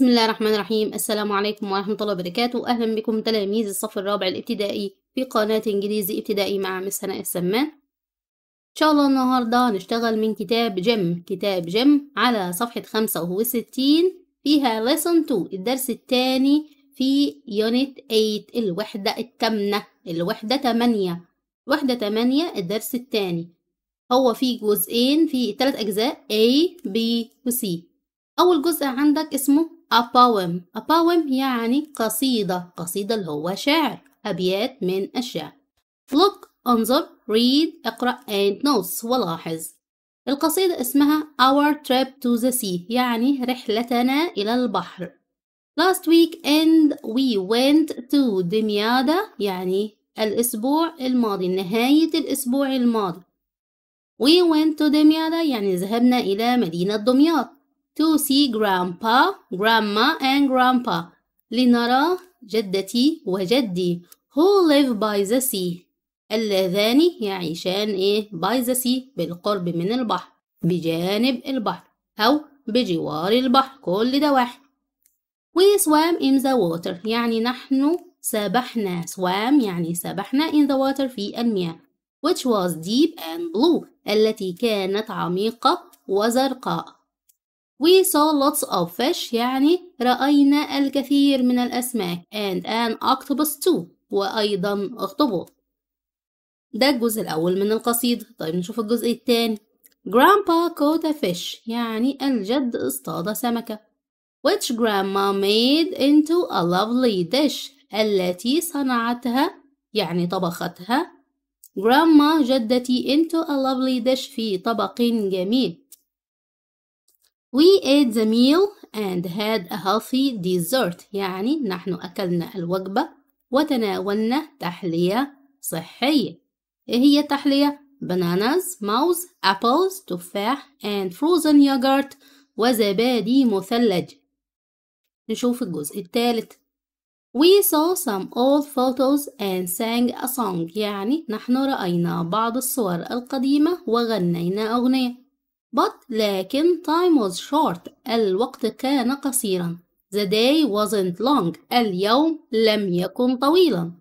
بسم الله الرحمن الرحيم السلام عليكم ورحمة الله وبركاته أهلا بكم تلاميذ الصف الرابع الابتدائي في قناة إنجليزي ابتدائي مع مس هناء السمان إن شاء الله النهاردة هنشتغل من كتاب جم كتاب جم على صفحة خمسة وستين فيها lesson 2 الدرس الثاني في unit 8 الوحدة التامنة الوحدة 8 الوحدة 8 الدرس الثاني هو فيه جزئين فيه ثلاث أجزاء A B و C أول جزء عندك اسمه a poem يعني قصيدة قصيدة اللي هو شعر أبيات من الشعر look انظر read اقرأ and notes ولاحظ القصيدة اسمها Our Trip to the Sea يعني رحلتنا إلى البحر Last weekend we went to دميادا يعني الأسبوع الماضي نهاية الأسبوع الماضي We went to دميادا يعني ذهبنا إلى مدينة دمياط to see grandpa, grandma and grandpa لنرى جدتي وجدي who live by the sea اللذان يعيشان إيه by the sea بالقرب من البحر بجانب البحر أو بجوار البحر كل ده واحد we swam in the water يعني نحن سبحنا swam يعني سبحنا in the water في المياه which was deep and blue التي كانت عميقة وزرقاء We saw lots of fish يعني رأينا الكثير من الأسماك and an octopus too وأيضا أخطبوط ده الجزء الأول من القصيدة طيب نشوف الجزء التاني Grandpa caught a fish يعني الجد اصطاد سمكة which grandma made into a lovely dish التي صنعتها يعني طبختها grandma جدتي into a lovely dish في طبق جميل We ate the meal and had a healthy dessert يعني نحن أكلنا الوجبة وتناولنا تحلية صحية إيه هي التحلية؟ bananas, mouse, apples, تفاح and frozen yogurt وزبادي مثلج نشوف الجزء الثالث We saw some old photos and sang a song يعني نحن رأينا بعض الصور القديمة وغنينا أغنية but لكن time was short الوقت كان قصيرا the day wasn't long اليوم لم يكن طويلا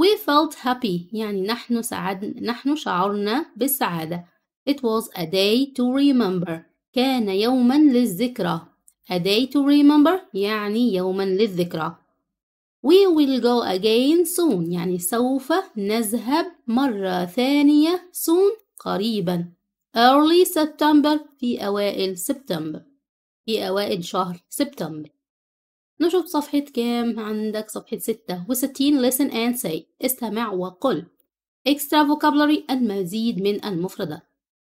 we felt happy يعني نحن سعد نحن شعرنا بالسعادة it was a day to remember كان يوما للذكرى a day to remember يعني يوما للذكرى We will go again soon يعني سوف نذهب مرة ثانية soon قريبا early September في أوائل سبتمبر في أوائل شهر سبتمبر نشوف صفحة كام عندك صفحة ستة وستين listen and say استمع وقل extra vocabulary المزيد من المفردات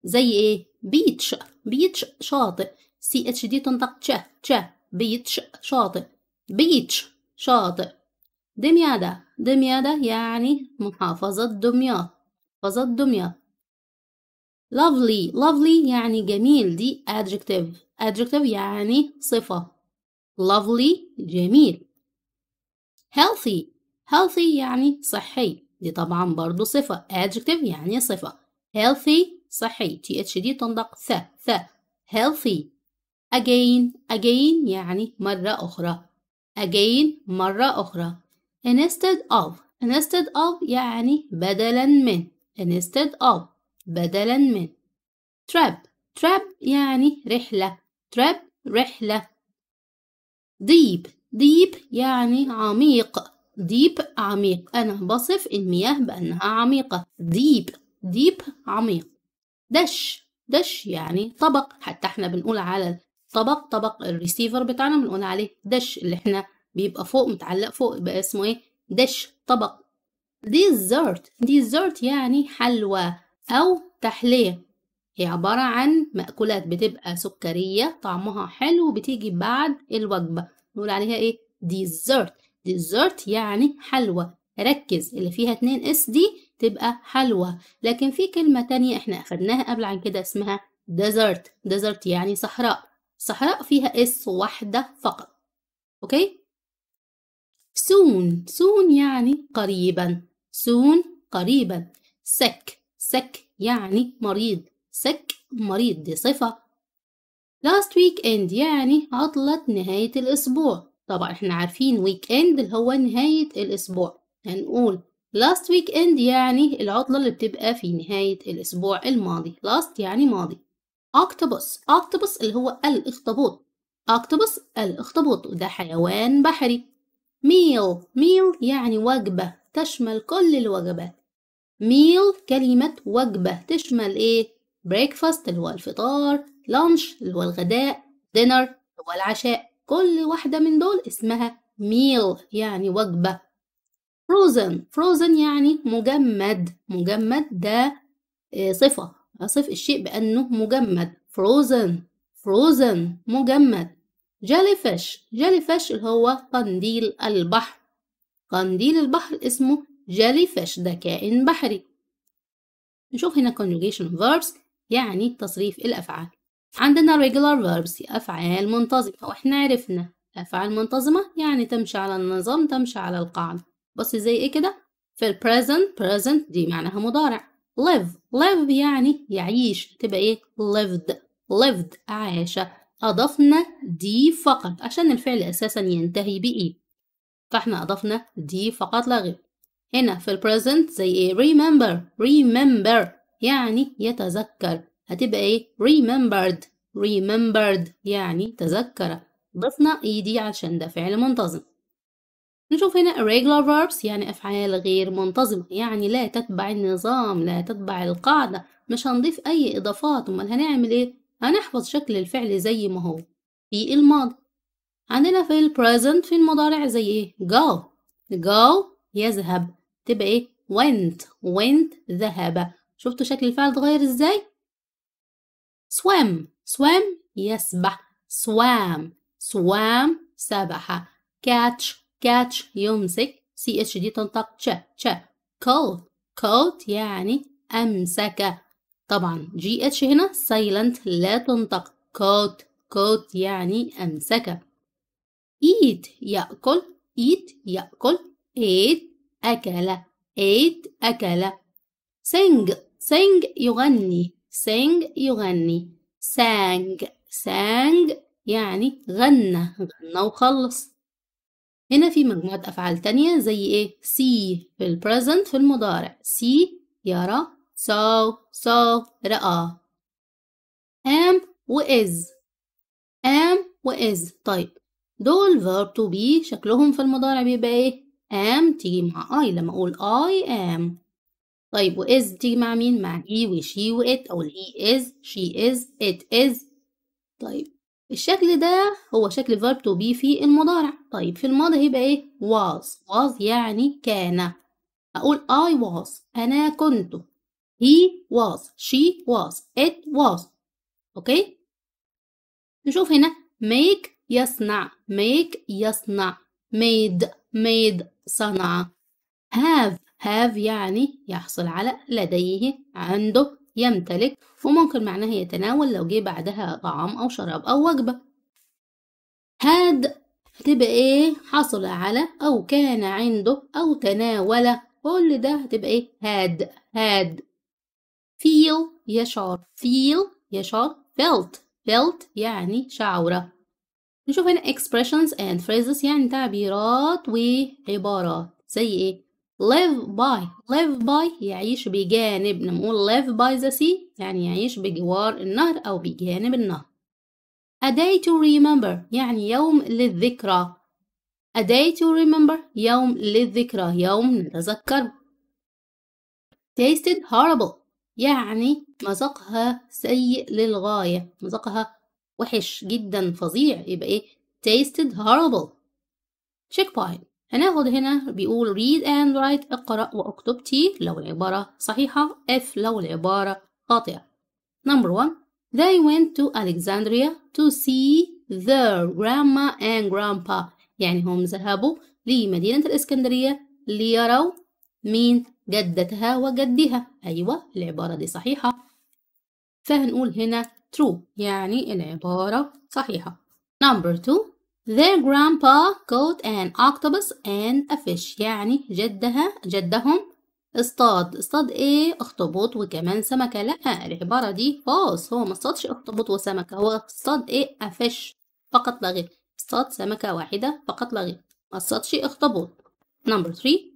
زي ايه beach beach شاطئ سي اتش دي تنطق تشا تشا beach شاطئ beach شاطئ دمياده دمياده يعني محافظة دمياط محافظة دمياط lovely lovely يعني جميل دي adjective adjective يعني صفة lovely جميل healthy healthy يعني صحي دي طبعا برضو صفة adjective يعني صفة healthy صحي th دي تنطق ث ث healthy again again يعني مرة أخرى again مرة أخرى instead of instead of يعني بدلا من instead of بدلا من trap trap يعني رحلة trap رحلة deep deep يعني عميق deep عميق أنا بصف المياه بأنها عميقة deep deep عميق دش دش يعني طبق حتى احنا بنقول على الطبق طبق الريسيفر بتاعنا بنقول عليه دش اللي احنا بيبقى فوق متعلق فوق يبقى اسمه ايه دش طبق ديزرت ديزرت يعني حلوى أو تحلية هي عبارة عن مأكولات بتبقى سكرية طعمها حلو بتيجي بعد الوجبة نقول عليها ايه ديزرت ديزرت يعني حلوى ركز اللي فيها اتنين اس دي تبقى حلوى لكن في كلمة تانية احنا أخدناها قبل عن كده اسمها ديزرت ديزرت يعني صحراء صحراء فيها اس واحدة فقط اوكي سون سون يعني قريبا سون قريبا سك سك يعني مريض سك مريض دي صفة last weekend يعني عطلة نهاية الأسبوع طبعا احنا عارفين weekend اللي هو نهاية الأسبوع هنقول last weekend يعني العطلة اللي بتبقى في نهاية الأسبوع الماضي last يعني ماضي octopus octopus اللي هو الأخطبوط octopus الأخطبوط وده حيوان بحري meal meal يعني وجبة تشمل كل الوجبات meal كلمة وجبة تشمل إيه؟ breakfast اللي هو الفطار lunch اللي هو الغداء dinner اللي هو العشاء كل واحدة من دول اسمها meal يعني وجبة frozen فروزن يعني مجمد مجمد ده آه، صفة أصف الشيء بأنه مجمد frozen فروزن، مجمد جالي فش اللي هو قنديل البحر قنديل البحر اسمه جيلي فيش ده كائن بحري نشوف هنا conjugation verbs يعني تصريف الأفعال عندنا regular verbs أفعال منتظمة وإحنا عرفنا أفعال منتظمة يعني تمشي على النظام تمشي على القاعدة بص زي إيه كده في present present دي معناها مضارع live live يعني يعيش تبقى إيه lived lived عاش أضفنا دي فقط عشان الفعل أساسا ينتهي بإيه فإحنا أضفنا دي فقط لا غير هنا في البريزنت زي ايه remember remember يعني يتذكر هتبقى ايه remembered remembered يعني تذكر ضفنا اي e دي عشان ده فعل منتظم نشوف هنا irregular verbs يعني أفعال غير منتظمة يعني لا تتبع النظام لا تتبع القاعدة مش هنضيف أي إضافات أمال هنعمل إيه؟ هنحفظ شكل الفعل زي ما هو في الماضي عندنا في ال present في المضارع زي إيه؟ go go يذهب تبقى ايه went went ذهب شفتوا شكل الفعل اتغير ازاي swam swam يسبح swam swam سبح catch catch يمسك سي اتش دي تنطق تش تش caught caught يعني امسك طبعا جي اتش هنا سايلنت لا تنطق caught caught يعني امسك eat ياكل eat ياكل ate أكل إيت أكل sing sing يغني sing يغني sang sang يعني غنى غنى وخلص هنا في مجموعة أفعال تانية زي إيه see في البريزنت في المضارع see يرى saw saw رأى am و is am و is طيب دول verb to be شكلهم في المضارع بيبقى إيه am تيجي مع I لما أقول I am طيب و is تيجي مع مين؟ مع he و she و it أقول he is she is it is طيب الشكل ده هو شكل verb to be في المضارع طيب في الماضي هيبقى ايه was was يعني كان اقول I was انا كنت he was she was it was اوكي نشوف هنا make يصنع make يصنع made made صنع have have يعني يحصل على لديه عنده يمتلك وممكن معناه يتناول لو جه بعدها طعام أو شراب أو وجبة هاد تبقى ايه حصل على أو كان عنده أو تناول كل ده هتبقى ايه هاد هاد فيل يشعر فيل يشعر felt felt يعني شعوره نشوف هنا expressions and phrases يعني تعبيرات وعبارات زي ايه live by live by يعيش بجانب نقول live by the sea يعني يعيش بجوار النهر أو بجانب النهر a day to remember يعني يوم للذكرى a day to remember يوم للذكرى يوم نتذكر tasted horrible يعني مذاقها سيء للغاية مذاقها وحش جدا فظيع يبقى ايه tasted horrible check point هناخد هنا بيقول read and write اقرأ واكتب T لو العبارة صحيحة F لو العبارة خاطئة number one they went to Alexandria to see their grandma and grandpa يعني هم ذهبوا لمدينة الإسكندرية ليروا مين جدتها وجدها أيوة العبارة دي صحيحة فهنقول هنا true يعني العبارة صحيحة number two Their grandpa caught an octopus and a fish يعني جدها جدهم اصطاد اصطاد ايه اخطبوط وكمان سمكة لا العبارة دي فاص هو ما اصطادش اخطبوط وسمكة هو اصطاد ايه a fish فقط لا غير اصطاد سمكة واحدة فقط لا غير ما اصطادش اخطبوط number three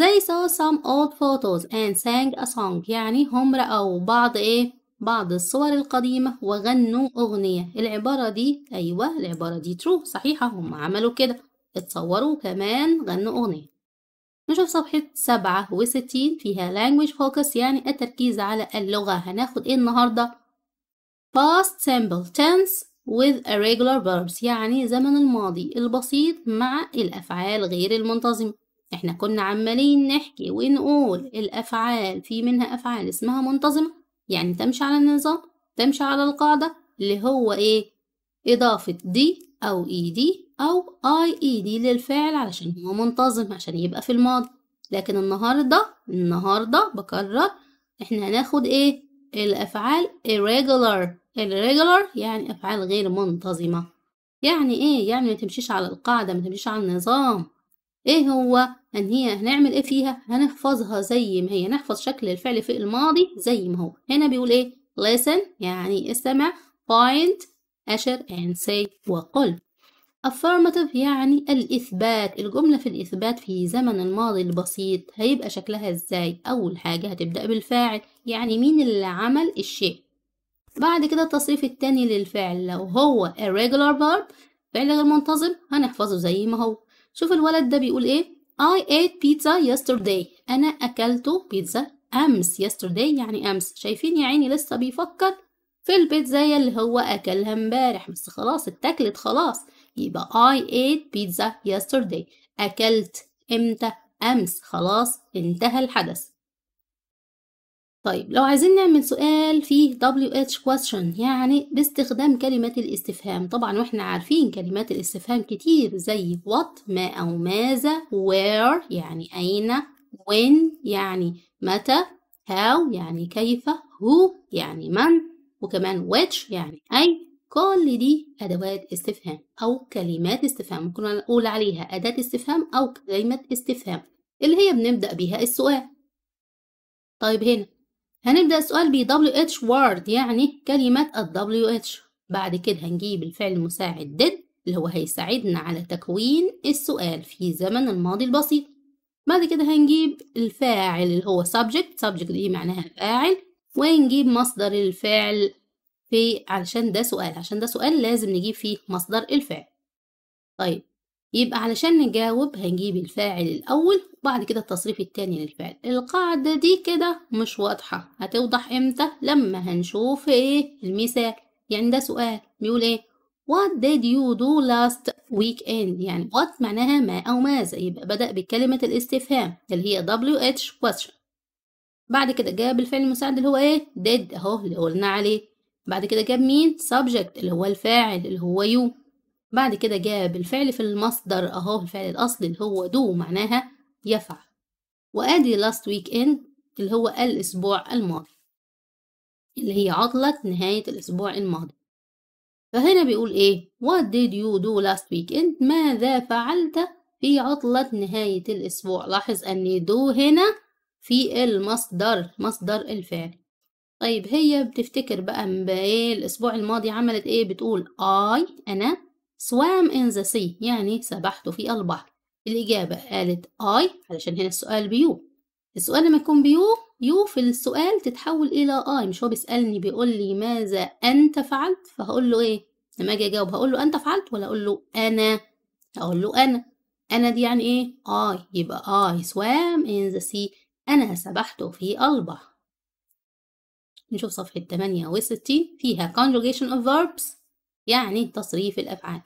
They saw some old photos and sang a song يعني هم رأوا بعض ايه بعض الصور القديمة وغنوا أغنية العبارة دي أيوة العبارة دي ترو صحيحة هم عملوا كده اتصوروا كمان غنوا أغنية نشوف صفحة سبعة وستين فيها language focus يعني التركيز على اللغة هناخد ايه النهاردة past simple tense with irregular verbs يعني زمن الماضي البسيط مع الأفعال غير المنتظمة احنا كنا عمالين نحكي ونقول الأفعال في منها أفعال اسمها منتظمة يعني تمشي على النظام تمشي على القاعدة اللي هو إيه إضافة دي أو إي e دي أو أي إي e دي للفعل علشان هو منتظم عشان يبقى في الماضي لكن النهاردة النهاردة بكرر إحنا هناخد إيه الأفعال irregular irregular يعني أفعال غير منتظمة يعني إيه يعني ما تمشيش على القاعدة ما تمشيش على النظام ايه هو ان هي هنعمل ايه فيها هنحفظها زي ما هي نحفظ شكل الفعل في الماضي زي ما هو هنا بيقول ايه listen يعني استمع point أشر and say وقل affirmative يعني الإثبات الجملة في الإثبات في زمن الماضي البسيط هيبقى شكلها إزاي أول حاجة هتبدأ بالفاعل يعني مين اللي عمل الشيء بعد كده التصريف التاني للفعل لو هو irregular verb فعل غير منتظم هنحفظه زي ما هو شوف الولد ده بيقول ايه I ate pizza yesterday انا اكلت بيتزا امس yesterday يعني امس شايفين يا عيني لسه بيفكر في البيتزاية اللي هو اكلها امبارح بس خلاص اتاكلت خلاص يبقى I ate pizza yesterday اكلت امتى امس خلاص انتهى الحدث طيب لو عايزين نعمل سؤال فيه WH question يعني باستخدام كلمات الاستفهام طبعا واحنا عارفين كلمات الاستفهام كتير زي what ما أو ماذا where يعني أين when يعني متى how يعني كيف who يعني من وكمان which يعني أي كل دي أدوات استفهام أو كلمات استفهام ممكن نقول عليها أداة استفهام أو كلمة استفهام اللي هي بنبدأ بها السؤال طيب هنا هنبدأ السؤال ب WH word يعني كلمة ال WH بعد كده هنجيب الفعل المساعد did اللي هو هيساعدنا على تكوين السؤال في زمن الماضي البسيط بعد كده هنجيب الفاعل اللي هو subject subject دي معناها فاعل ونجيب مصدر الفعل في علشان ده سؤال عشان ده سؤال لازم نجيب فيه مصدر الفعل طيب يبقى علشان نجاوب هنجيب الفاعل الأول وبعد كده التصريف التاني للفعل القاعدة دي كده مش واضحة هتوضح امتى لما هنشوف ايه المثال يعني ده سؤال بيقول ايه What did you do last weekend يعني what معناها ما أو ماذا يبقى بدأ بكلمة الاستفهام اللي هي WH question بعد كده جاب الفعل المساعد اللي هو ايه did اهو اللي قلنا عليه بعد كده جاب مين subject اللي هو الفاعل اللي هو you بعد كده جاب الفعل في المصدر أهو الفعل الأصلي اللي هو دو معناها يفعل وأدي last weekend اللي هو الأسبوع الماضي اللي هي عطلة نهاية الأسبوع الماضي فهنا بيقول إيه What did you do last weekend ماذا فعلت في عطلة نهاية الأسبوع لاحظ أن دو هنا في المصدر مصدر الفعل طيب هي بتفتكر بقى من إيه الأسبوع الماضي عملت إيه بتقول I أنا swam in the sea يعني سبحت في البحر الإجابة قالت I علشان هنا السؤال بيو السؤال لما يكون بيو يو في السؤال تتحول إلى I مش هو بيسألني بيقول لي ماذا أنت فعلت فهقول له إيه لما أجي أجاوب هقول له أنت فعلت ولا أقول له أنا هقول له أنا أنا دي يعني إيه I يبقى I swam in the sea أنا سبحت في البحر نشوف صفحة 68 فيها conjugation of verbs يعني تصريف الأفعال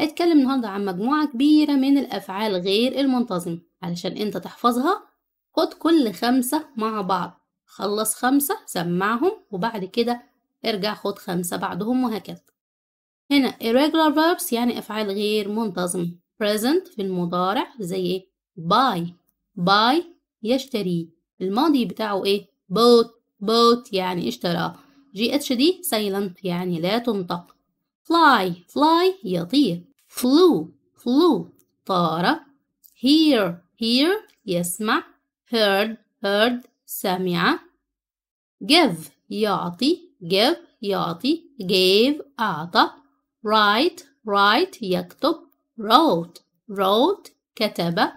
هتكلم النهاردة عن مجموعة كبيرة من الأفعال غير المنتظمة علشان أنت تحفظها خد كل خمسة مع بعض خلص خمسة سمعهم وبعد كده ارجع خد خمسة بعدهم وهكذا هنا irregular verbs يعني أفعال غير منتظمة present في المضارع زي ايه buy buy يشتري الماضي بتاعه ايه bought bought يعني اشترى جي اتش دي silent يعني لا تنطق fly fly يطير flew flew طار hear hear يسمع heard heard سمع give يعطي give يعطي gave أعطى write write يكتب wrote wrote كتب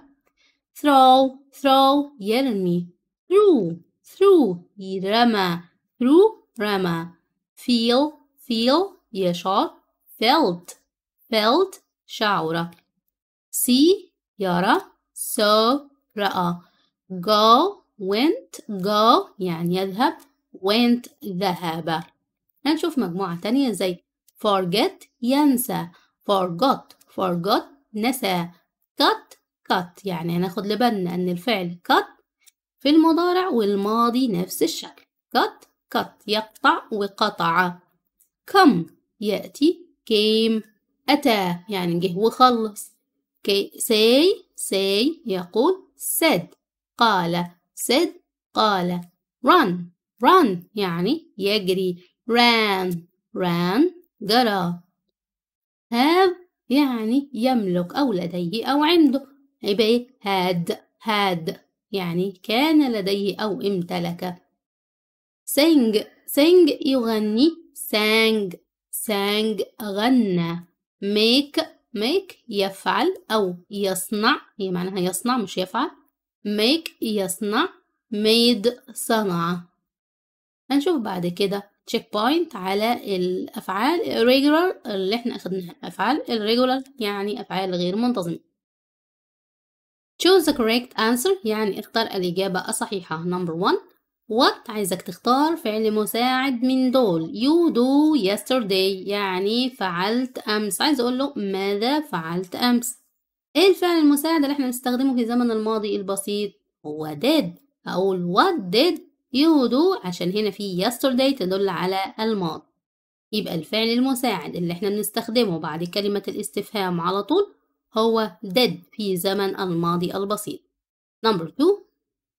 throw throw يرمي through through رمى through رمى feel feel يشعر felt felt شعر see يرى سو رأى go went go يعني يذهب went ذهب هنشوف مجموعة تانية زي forget ينسى forgot forgot نسى cut cut يعني هناخد لبالنا ان الفعل cut في المضارع والماضي نفس الشكل cut cut يقطع وقطع come يأتي came أتى يعني جه وخلص كي say say يقول said قال said قال run run يعني يجري ran ran جرى have يعني يملك أو لديه أو عنده يبقى إيه had had يعني كان لديه أو امتلك sing sing يغني sang sang غنى make make يفعل أو يصنع هي معناها يصنع مش يفعل make يصنع made صنع هنشوف بعد كده check point على الأفعال regular اللي احنا أخدناها أفعال regular يعني أفعال غير منتظمة choose the correct answer يعني اختار الإجابة الصحيحة number one what عايزك تختار فعل مساعد من دول you do yesterday يعني فعلت أمس عايز أقول له ماذا فعلت أمس إيه الفعل المساعد اللي احنا بنستخدمه في زمن الماضي البسيط هو did أقول what did you do عشان هنا في yesterday تدل على الماضي يبقى الفعل المساعد اللي احنا بنستخدمه بعد كلمة الاستفهام على طول هو did في زمن الماضي البسيط number two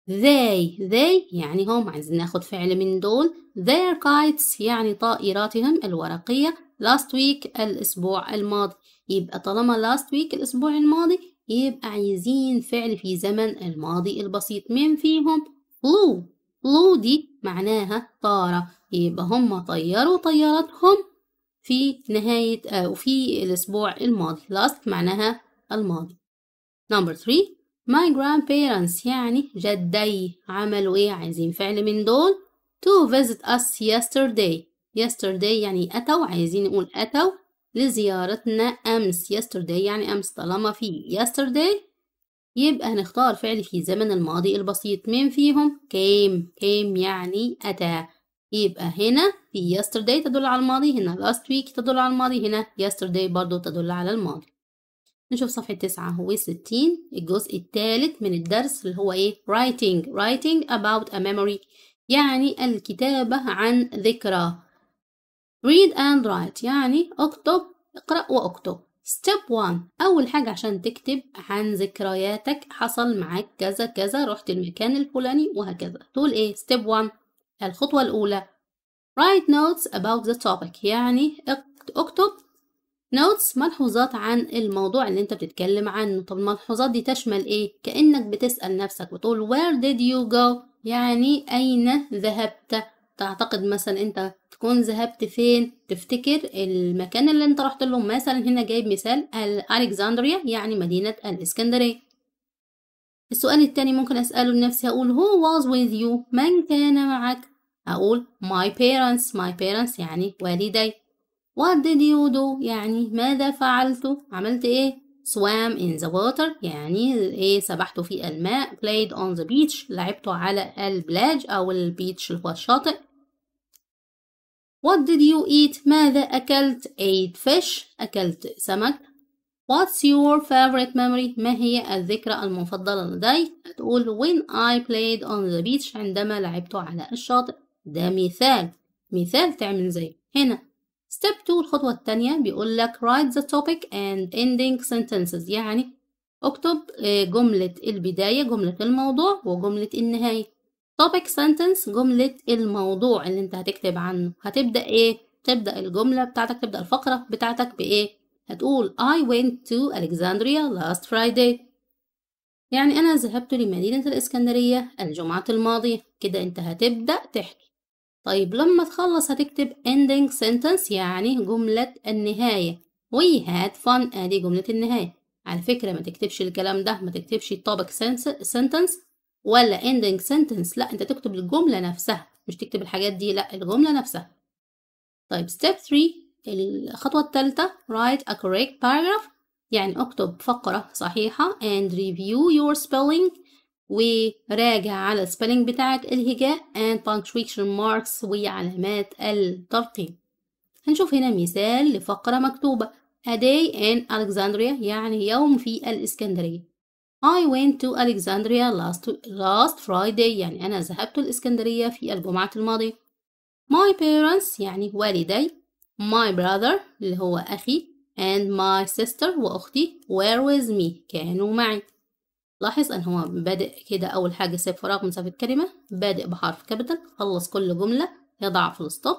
they they يعني هم عايزين ناخد فعل من دول their kites يعني طائراتهم الورقية last week الأسبوع الماضي يبقى طالما last week الأسبوع الماضي يبقى عايزين فعل في زمن الماضي البسيط مين فيهم flew flew دي معناها طارة يبقى هم طيروا طيارتهم في نهاية أو آه، في الأسبوع الماضي last معناها الماضي number three My grandparents يعني جدي عملوا إيه عايزين فعل من دول to visit us yesterday yesterday يعني أتوا عايزين نقول أتوا لزيارتنا أمس yesterday يعني أمس طالما في yesterday يبقى هنختار فعل في زمن الماضي البسيط مين فيهم came came يعني أتى يبقى هنا في yesterday تدل على الماضي هنا last week تدل على الماضي هنا yesterday برضو تدل على الماضي نشوف صفحة تسعة هو ستين الجزء الثالث من الدرس اللي هو ايه writing writing about a memory يعني الكتابة عن ذكرى read and write يعني اكتب اقرأ واكتب step one أول حاجة عشان تكتب عن ذكرياتك حصل معاك كذا كذا رحت المكان الفلاني وهكذا تقول ايه step one الخطوة الأولى write notes about the topic يعني اكتب نوتس ملحوظات عن الموضوع اللي انت بتتكلم عنه طب الملحوظات دي تشمل ايه كأنك بتسأل نفسك بتقول where did you go يعني أين ذهبت تعتقد مثلا انت تكون ذهبت فين تفتكر المكان اللي انت رحت له مثلا هنا جايب مثال الكسندريا يعني مدينة الاسكندرية السؤال التاني ممكن أسأله لنفسي أقول who was with you من كان معك أقول my parents my parents يعني والدي What did you do يعني ماذا فعلت عملت إيه swam in the water يعني إيه سبحت في الماء played on the beach لعبت على البلاج أو البيتش اللي هو الشاطئ What did you eat ماذا أكلت ate fish أكلت سمك What's your favorite memory ما هي الذكرى المفضلة لديك تقول when I played on the beach عندما لعبت على الشاطئ ده مثال مثال تعمل زي هنا ستيب 2 الخطوة التانية بيقول لك write the topic and ending sentences يعني اكتب آه، جملة البداية جملة الموضوع وجملة النهاية topic sentence جملة الموضوع اللي انت هتكتب عنه هتبدأ ايه تبدأ الجملة بتاعتك تبدأ الفقرة بتاعتك بإيه هتقول I went to Alexandria last Friday يعني أنا ذهبت لمدينة الإسكندرية الجمعة الماضية كده أنت هتبدأ تحكي طيب لما تخلص هتكتب ending sentence يعني جملة النهاية we had fun ادي جملة النهاية على فكرة ما تكتبش الكلام ده ما تكتبش topic sentence ولا ending sentence لا انت تكتب الجملة نفسها مش تكتب الحاجات دي لا الجملة نفسها طيب step 3 الخطوة الثالثة write a correct paragraph يعني اكتب فقرة صحيحة and review your spelling وراجع على السبيلنج بتاعة الهجاء and punctuation marks وعلامات الترقيم هنشوف هنا مثال لفقرة مكتوبة A day in Alexandria يعني يوم في الإسكندرية I went to Alexandria last, last Friday يعني أنا ذهبت الإسكندرية في الجمعة الماضية My parents يعني والدي My brother اللي هو أخي and my sister وأختي were with me كانوا معي لاحظ ان هو بادئ كده اول حاجه سيب فراغ مسافه كلمه بادئ بحرف كابيتال خلص كل جمله يضع في الستوب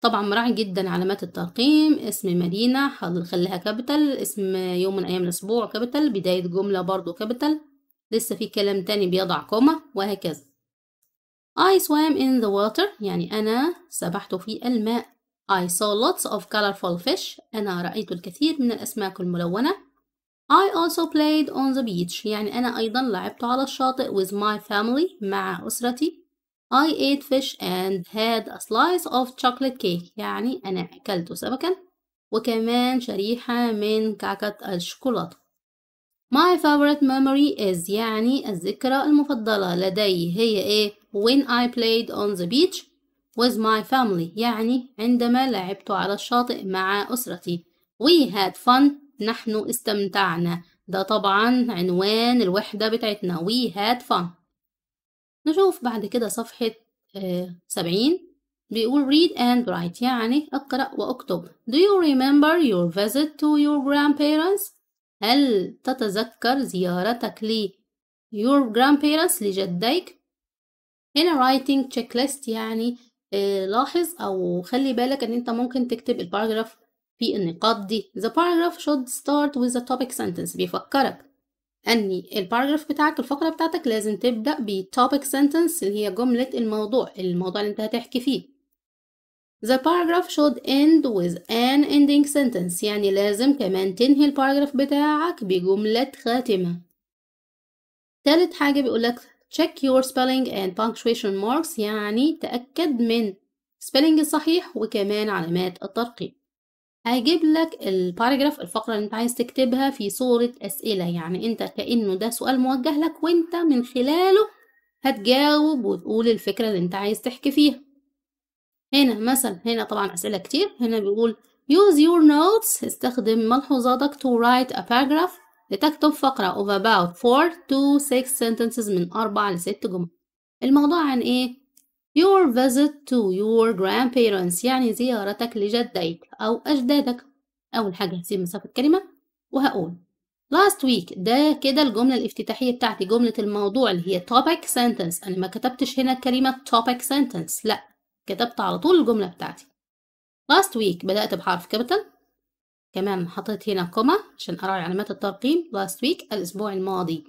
طبعا مراعي جدا علامات الترقيم اسم مدينه خليها كابيتال اسم يوم من ايام الاسبوع كابيتال بدايه جمله برضو كابيتال لسه في كلام تاني بيضع كومه وهكذا I swam in the water يعني أنا سبحت في الماء I saw lots of colorful fish أنا رأيت الكثير من الأسماك الملونة I also played on the beach يعني أنا أيضا لعبت على الشاطئ with my family مع أسرتي I ate fish and had a slice of chocolate cake يعني أنا أكلت سمكا وكمان شريحة من كعكة الشوكولاتة My favorite memory is يعني الذكرى المفضلة لدي هي إيه when I played on the beach with my family يعني عندما لعبت على الشاطئ مع أسرتي We had fun نحن استمتعنا ده طبعا عنوان الوحدة بتاعتنا we had fun نشوف بعد كده صفحة آه، سبعين بيقول read and write يعني اقرأ واكتب do you remember your visit to your grandparents هل تتذكر زيارتك ل your grandparents لجديك هنا writing checklist يعني آه، لاحظ او خلي بالك ان انت ممكن تكتب الباراجراف في النقاط دي the paragraph should start with the topic sentence بيفكرك أن الباراجراف بتاعك الفقرة بتاعتك لازم تبدأ topic sentence اللي هي جملة الموضوع الموضوع اللي أنت هتحكي فيه The paragraph should end with an ending sentence يعني لازم كمان تنهي الباراجراف بتاعك بجملة خاتمة تالت حاجة بيقولك check your spelling and punctuation marks يعني تأكد من spelling الصحيح وكمان علامات الترقيم هيجيب لك الباراجراف الفقرة اللي انت عايز تكتبها في صورة أسئلة يعني انت كأنه ده سؤال موجه لك وانت من خلاله هتجاوب وتقول الفكرة اللي انت عايز تحكي فيها هنا مثلا هنا طبعا أسئلة كتير هنا بيقول use your notes استخدم ملحوظاتك to write a paragraph لتكتب فقرة of about 4 to 6 sentences من 4 ل 6 جمل الموضوع عن ايه؟ your visit to your grandparents يعني زيارتك لجديك أو أجدادك أول حاجة هسيب مسافة كلمة وهقول last week ده كده الجملة الافتتاحية بتاعتي جملة الموضوع اللي هي topic sentence أنا ما كتبتش هنا كلمة topic sentence لأ كتبت على طول الجملة بتاعتي last week بدأت بحرف capital كمان حطيت هنا كومة عشان أراعي علامات الترقيم last week الأسبوع الماضي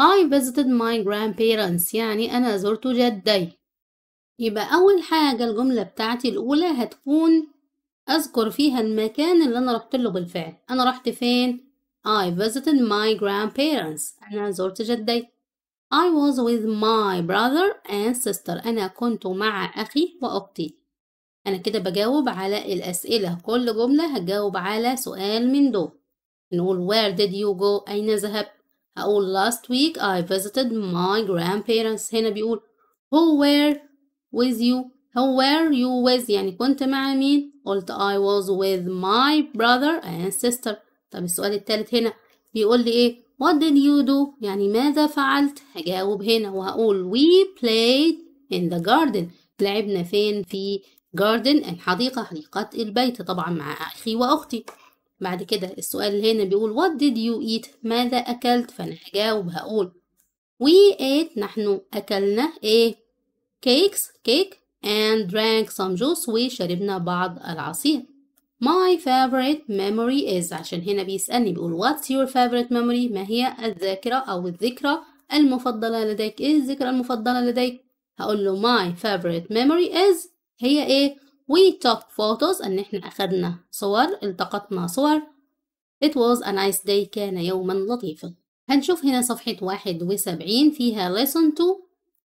I visited my grandparents يعني أنا زرت جدي يبقى أول حاجة الجملة بتاعتي الأولى هتكون أذكر فيها المكان اللي أنا رحت له بالفعل أنا رحت فين؟ I visited my grandparents أنا زرت جدي I was with my brother and sister أنا كنت مع أخي وأختي أنا كده بجاوب على الأسئلة كل جملة هتجاوب على سؤال من دول نقول where did you go أين ذهبت هقول last week I visited my grandparents هنا بيقول who were with you how were you with يعني كنت مع مين قلت I was with my brother and sister طب السؤال التالت هنا بيقول لي ايه what did you do يعني ماذا فعلت هجاوب هنا وهقول we played in the garden لعبنا فين في garden الحديقة حديقة البيت طبعا مع أخي وأختي بعد كده السؤال هنا بيقول what did you eat ماذا أكلت فأنا هجاوب هقول we ate نحن أكلنا إيه cakes cake and drank some juice وشربنا بعض العصير My favorite memory is عشان هنا بيسألني بيقول what's your favorite memory ما هي الذاكرة أو الذكرى المفضلة لديك إيه الذكرى المفضلة لديك هقول له my favorite memory is هي إيه we took photos إن إحنا أخدنا صور التقطنا صور it was a nice day كان يوما لطيفا هنشوف هنا صفحة واحد وسبعين فيها lesson 2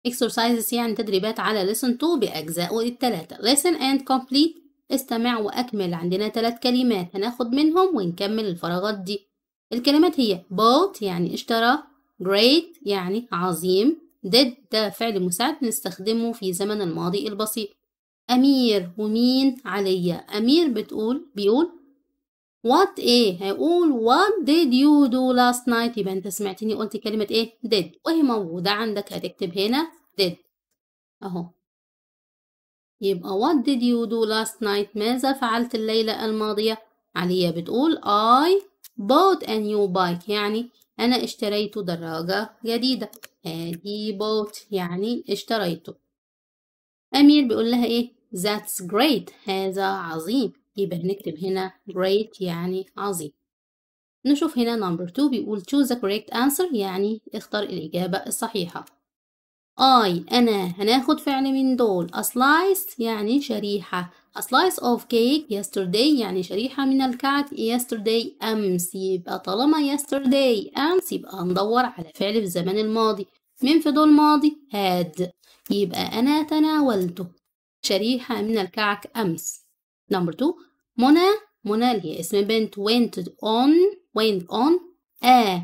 exercises يعني تدريبات على listen to بأجزائه التلاتة listen and complete استمع وأكمل عندنا تلات كلمات هناخد منهم ونكمل الفراغات دي الكلمات هي bought يعني اشترى great يعني عظيم did ده فعل مساعد نستخدمه في زمن الماضي البسيط أمير ومين عليا أمير بتقول بيقول what ايه هيقول what did you do last night يبقى انت سمعتني قلت كلمة ايه did وهي موجودة عندك هتكتب هنا did اهو يبقى what did you do last night ماذا فعلت الليلة الماضية عليا بتقول I bought a new bike يعني أنا اشتريت دراجة جديدة ادي bought يعني اشتريته أمير بيقول لها ايه that's great هذا عظيم يبقى بنكتب هنا great يعني عظيم نشوف هنا number 2 بيقول choose the correct answer يعني اختر الإجابة الصحيحة I أنا هناخد فعل من دول a slice يعني شريحة a slice of cake yesterday يعني شريحة من الكعك yesterday أمس يبقى طالما yesterday أمس يبقى هندور على فعل في الزمن الماضي مين في دول ماضي had يبقى أنا تناولته شريحة من الكعك أمس number 2 منى منى اللي هي اسم بنت went on went on a eh,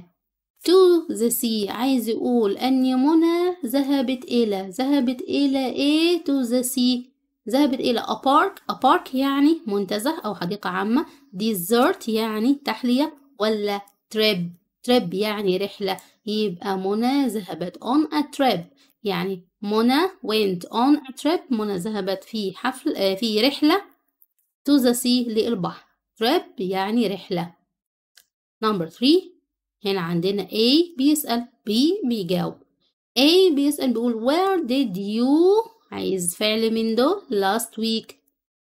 to the sea عايز يقول أن منى ذهبت إلى ذهبت إلى إيه to the sea ذهبت إلى a park a park يعني منتزه أو حديقة عامة desert يعني تحلية ولا trip trip يعني رحلة يبقى منى ذهبت on a trip يعني منى went on a trip منى ذهبت في حفل آه، في رحلة to the sea للبحر trip يعني رحلة number 3 هنا عندنا A بيسأل B بيجاوب A بيسأل بيقول where did you عايز فعل من ده last week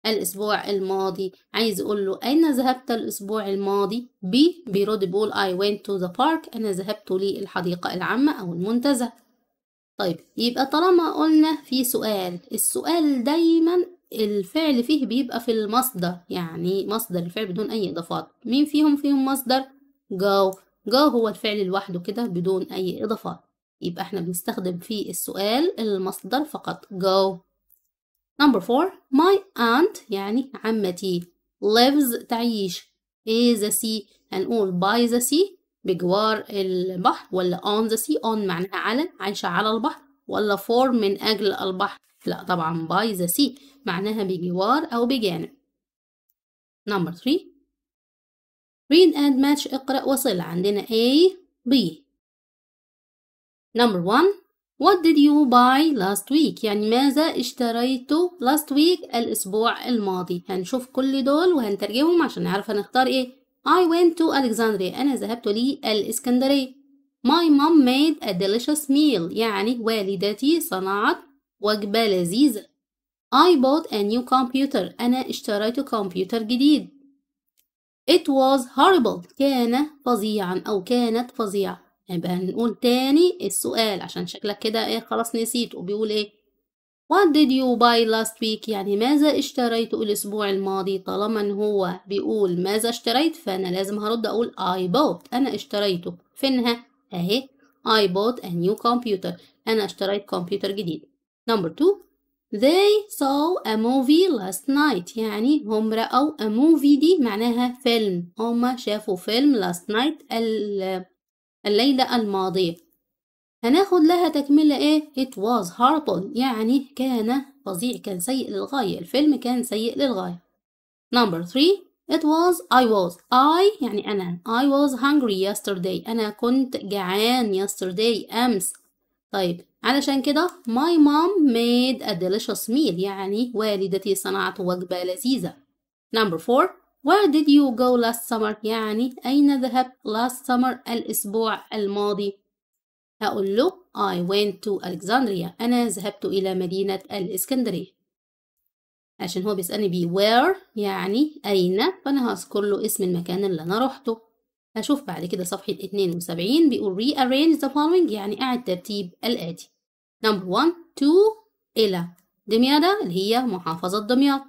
الأسبوع الماضي عايز أقول له أين ذهبت الأسبوع الماضي B بيرد بيقول I went to the park أنا ذهبت للحديقة العامة أو المنتزه طيب يبقى طالما قلنا في سؤال السؤال دايما الفعل فيه بيبقى في المصدر يعني مصدر الفعل بدون أي إضافات مين فيهم فيهم مصدر جو جو هو الفعل لوحده كده بدون أي إضافات يبقى احنا بنستخدم في السؤال المصدر فقط go نمبر فور my aunt يعني عمتي lives تعيش is the sea هنقول by the sea بجوار البحر ولا on the sea on معناها على عايشة على البحر ولا فور من أجل البحر لا طبعا باي ذا سي معناها بجوار أو بجانب نمبر 3 read and match اقرأ وصل عندنا A B نمبر 1 What did you buy last week يعني ماذا اشتريته last week الأسبوع الماضي هنشوف كل دول وهنترجمهم عشان نعرف هنختار ايه I went to Alexandria أنا ذهبت للإسكندرية My mom made a delicious meal يعني والدتي صنعت وجبة لذيذة I bought a new computer أنا اشتريت كمبيوتر جديد It was horrible كان فظيعا أو كانت فظيعة يبقى نقول تاني السؤال عشان شكلك كده ايه خلاص نسيت وبيقول ايه What did you buy last week يعني ماذا اشتريت الأسبوع الماضي طالما ان هو بيقول ماذا اشتريت فأنا لازم هرد أقول I bought أنا اشتريته فينها أهي I bought a new computer أنا اشتريت كمبيوتر جديد number two They saw a movie last night يعني هم رأوا a movie دي معناها فيلم هم شافوا فيلم last night الليلة الماضية هناخد لها تكملة ايه it was horrible يعني كان فظيع كان سيء للغاية الفيلم كان سيء للغاية number three It was I was I يعني أنا I was hungry yesterday أنا كنت جعان yesterday أمس طيب علشان كده my mom made a delicious meal يعني والدتي صنعت وجبة لذيذة number four where did you go last summer يعني أين ذهبت last summer الأسبوع الماضي هقول له I went to Alexandria أنا ذهبت إلى مدينة الإسكندرية عشان هو بيسألني بي where يعني أين فأنا هذكر له اسم المكان اللي أنا روحته هشوف بعد كده صفحة 72 بيقول rearrange the following يعني أعد ترتيب الآتي number 1 to إلى دمياط اللي هي محافظة دمياط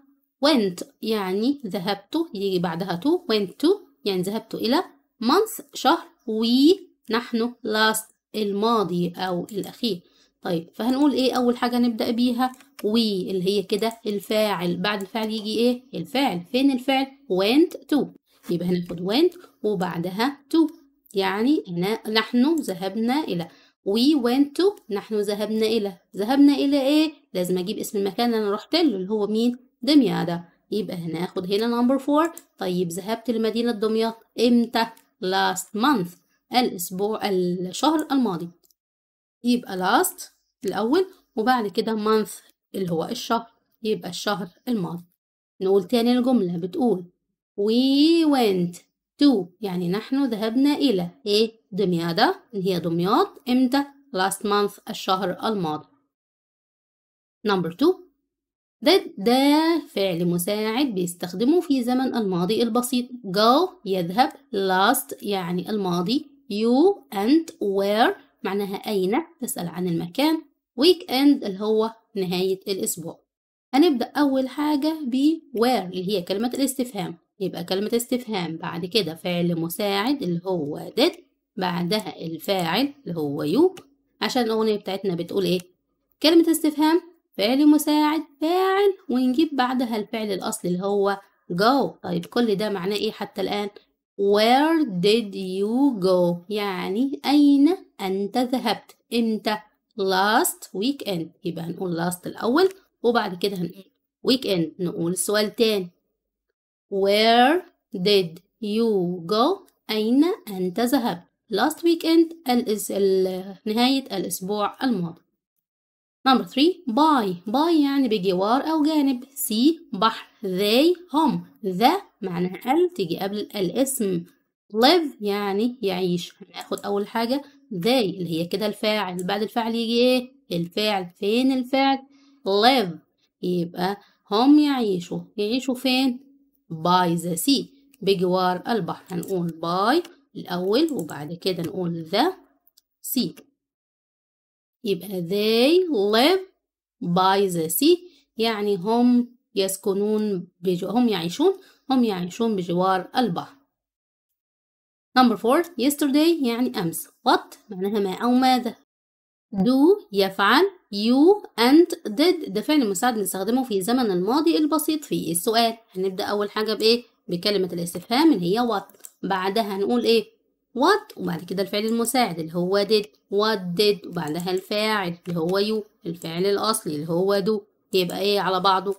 went يعني ذهبت يجي بعدها to went to يعني ذهبت إلى month شهر we نحن last الماضي أو الأخير طيب فهنقول إيه أول حاجة نبدأ بيها وي اللي هي كده الفاعل بعد الفاعل يجي ايه الفاعل فين الفعل went to يبقى هناخد went وبعدها to يعني نحن ذهبنا الى we went to نحن ذهبنا الى ذهبنا الى ايه لازم اجيب اسم المكان اللي انا رحت له اللي هو مين دمياط يبقى هناخد هنا نمبر 4 طيب ذهبت لمدينة دمياط امتى last month الاسبوع الشهر الماضي يبقى last الاول وبعد كده month اللي هو الشهر يبقى الشهر الماضي نقول تاني الجملة بتقول we went to يعني نحن ذهبنا إلى إيه دمياطة إن هي دمياط إمتى last month الشهر الماضي number two ده ده فعل مساعد بيستخدمه في زمن الماضي البسيط go يذهب last يعني الماضي you and where معناها أين تسأل عن المكان weekend اللي هو نهاية الأسبوع هنبدأ أول حاجة ب where اللي هي كلمة الاستفهام يبقى كلمة استفهام بعد كده فعل مساعد اللي هو did بعدها الفاعل اللي هو you عشان الأغنية بتاعتنا بتقول إيه كلمة استفهام فعل مساعد فاعل ونجيب بعدها الفعل الأصلي اللي هو go طيب كل ده معناه إيه حتى الآن Where did you go يعني أين أنت ذهبت إمتى last weekend يبقى هنقول last الأول وبعد كده هنقول weekend نقول السؤال تاني where did you go أين أنت ذهبت last weekend الأس... نهاية الأسبوع الماضي number three by by يعني بجوار أو جانب see بحر they هم ذا معناها ال تيجي قبل الاسم live يعني يعيش هناخد أول حاجة they اللي هي كده الفاعل بعد الفاعل يجي ايه الفعل فين الفعل live يبقى هم يعيشوا يعيشوا فين by the sea بجوار البحر هنقول by الأول وبعد كده نقول the sea يبقى they live by the sea يعني هم يسكنون بجو... هم يعيشون هم يعيشون بجوار البحر number four yesterday يعني أمس what معناها ما أو ماذا do يفعل you and did ده فعل مساعد بنستخدمه في زمن الماضي البسيط في السؤال هنبدأ أول حاجة بإيه بكلمة الاستفهام اللي هي what بعدها هنقول إيه what وبعد كده الفعل المساعد اللي هو did what did وبعدها الفاعل اللي هو you الفعل الأصلي اللي هو do يبقى إيه على بعضه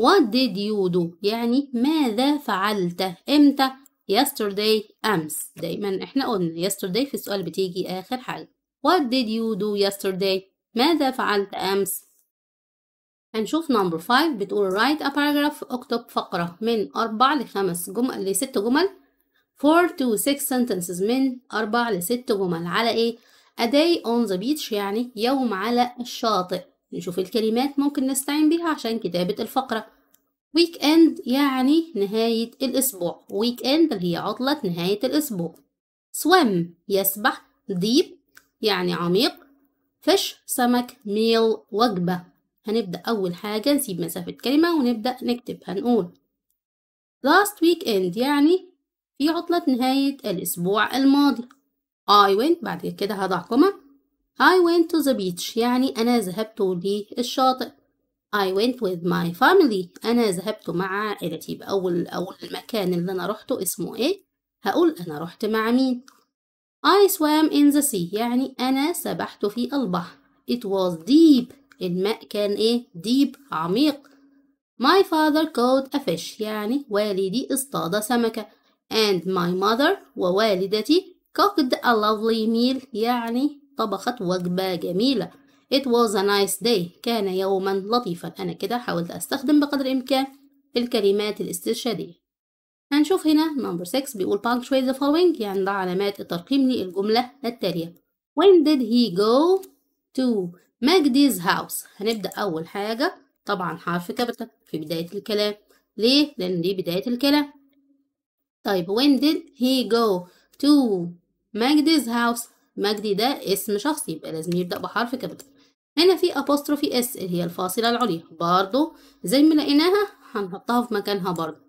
what did you do يعني ماذا فعلت امتى yesterday أمس دايما إحنا قلنا yesterday في السؤال بتيجي آخر حاجة what did you do yesterday ماذا فعلت أمس هنشوف number 5 بتقول write a paragraph اكتب فقرة من أربع لخمس جمل لست جمل 4 to 6 sentences من أربع لست جمل على إيه a day on the beach يعني يوم على الشاطئ نشوف الكلمات ممكن نستعين بيها عشان كتابة الفقرة ويك اند يعني نهاية الأسبوع ويك اند اللي هي عطلة نهاية الأسبوع swim يسبح deep يعني عميق fish سمك meal وجبة هنبدأ أول حاجة نسيب مسافة كلمة ونبدأ نكتب هنقول last weekend يعني في عطلة نهاية الأسبوع الماضي I went بعد كده هضع كومة I went to the beach يعني أنا ذهبت للشاطئ I went with my family أنا ذهبت مع عائلتي بأول أول أول المكان اللي أنا روحته اسمه إيه؟ هقول أنا رحت مع مين؟ I swam in the sea يعني أنا سبحت في البحر It was deep الماء كان إيه؟ deep عميق My father caught a fish يعني والدي اصطاد سمكة and my mother ووالدتي cooked a lovely meal يعني طبخت وجبة جميلة It was a nice day كان يوما لطيفا أنا كده حاولت أستخدم بقدر الإمكان الكلمات الاسترشادية هنشوف هنا نمبر 6 بيقول punctuate the following يعني ده علامات الترقيم للجملة التالية When did he go to Maggie's house هنبدأ أول حاجة طبعا حرف كابيتال في بداية الكلام ليه؟ لأن دي بداية الكلام طيب when did he go to Maggie's house مجدي ده اسم شخص يبقى لازم يبدأ بحرف كابيتال هنا في ابوستروفي اس اللي هي الفاصلة العليا برضو زي ما لقيناها هنحطها في مكانها برضو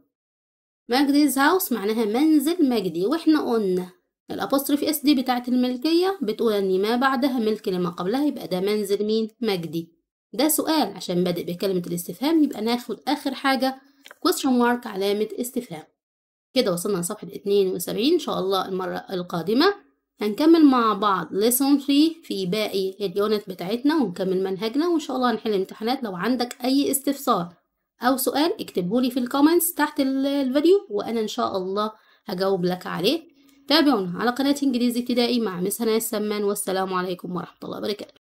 مجديز هاوس معناها منزل مجدي واحنا قلنا الابوستروفي اس دي بتاعة الملكية بتقول ان ما بعدها ملك لما قبلها يبقى ده منزل مين مجدي ده سؤال عشان بادئ بكلمة الاستفهام يبقى ناخد اخر حاجة question mark علامة استفهام كده وصلنا لصفحة 72 ان شاء الله المرة القادمة هنكمل مع بعض lesson 3 في باقي اليونت بتاعتنا ونكمل منهجنا وإن شاء الله هنحل امتحانات لو عندك أي استفسار أو سؤال اكتبهولي في الكومنتس تحت الفيديو وأنا إن شاء الله هجاوب لك عليه تابعونا على قناة إنجليزي ابتدائي مع مس هنا السمان والسلام عليكم ورحمة الله وبركاته